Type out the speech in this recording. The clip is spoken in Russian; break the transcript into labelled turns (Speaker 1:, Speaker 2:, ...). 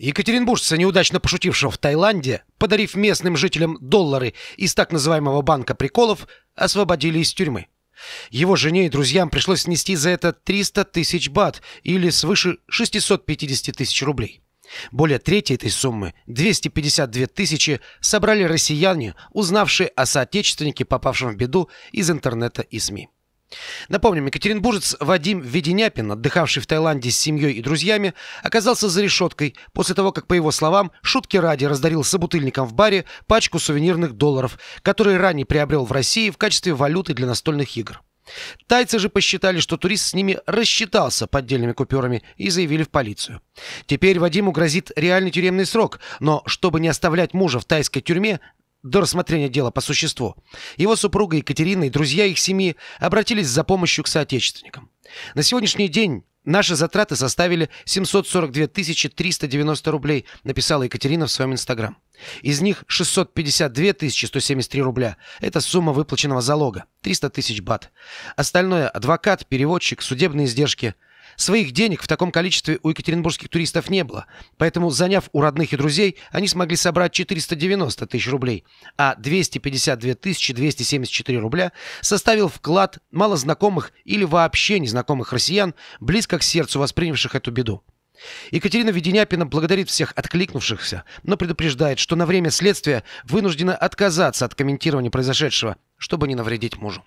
Speaker 1: Екатеринбуржца, неудачно пошутившего в Таиланде, подарив местным жителям доллары из так называемого банка приколов, освободили из тюрьмы. Его жене и друзьям пришлось снести за это 300 тысяч бат или свыше 650 тысяч рублей. Более трети этой суммы, 252 тысячи, собрали россияне, узнавшие о соотечественнике, попавшем в беду из интернета и СМИ. Напомним, екатеринбуржец Вадим Веденяпин, отдыхавший в Таиланде с семьей и друзьями, оказался за решеткой после того, как, по его словам, шутки ради раздарил собутыльникам в баре пачку сувенирных долларов, которые ранее приобрел в России в качестве валюты для настольных игр. Тайцы же посчитали, что турист с ними рассчитался поддельными купюрами и заявили в полицию. Теперь Вадиму грозит реальный тюремный срок, но чтобы не оставлять мужа в тайской тюрьме, до рассмотрения дела по существу, его супруга Екатерина и друзья их семьи обратились за помощью к соотечественникам. На сегодняшний день наши затраты составили 742 390 рублей, написала Екатерина в своем инстаграм. Из них 652 173 рубля – это сумма выплаченного залога, 300 тысяч бат. Остальное – адвокат, переводчик, судебные издержки – Своих денег в таком количестве у екатеринбургских туристов не было, поэтому, заняв у родных и друзей, они смогли собрать 490 тысяч рублей, а 252 274 рубля составил вклад малознакомых или вообще незнакомых россиян, близко к сердцу воспринявших эту беду. Екатерина Веденяпина благодарит всех откликнувшихся, но предупреждает, что на время следствия вынуждена отказаться от комментирования произошедшего, чтобы не навредить мужу.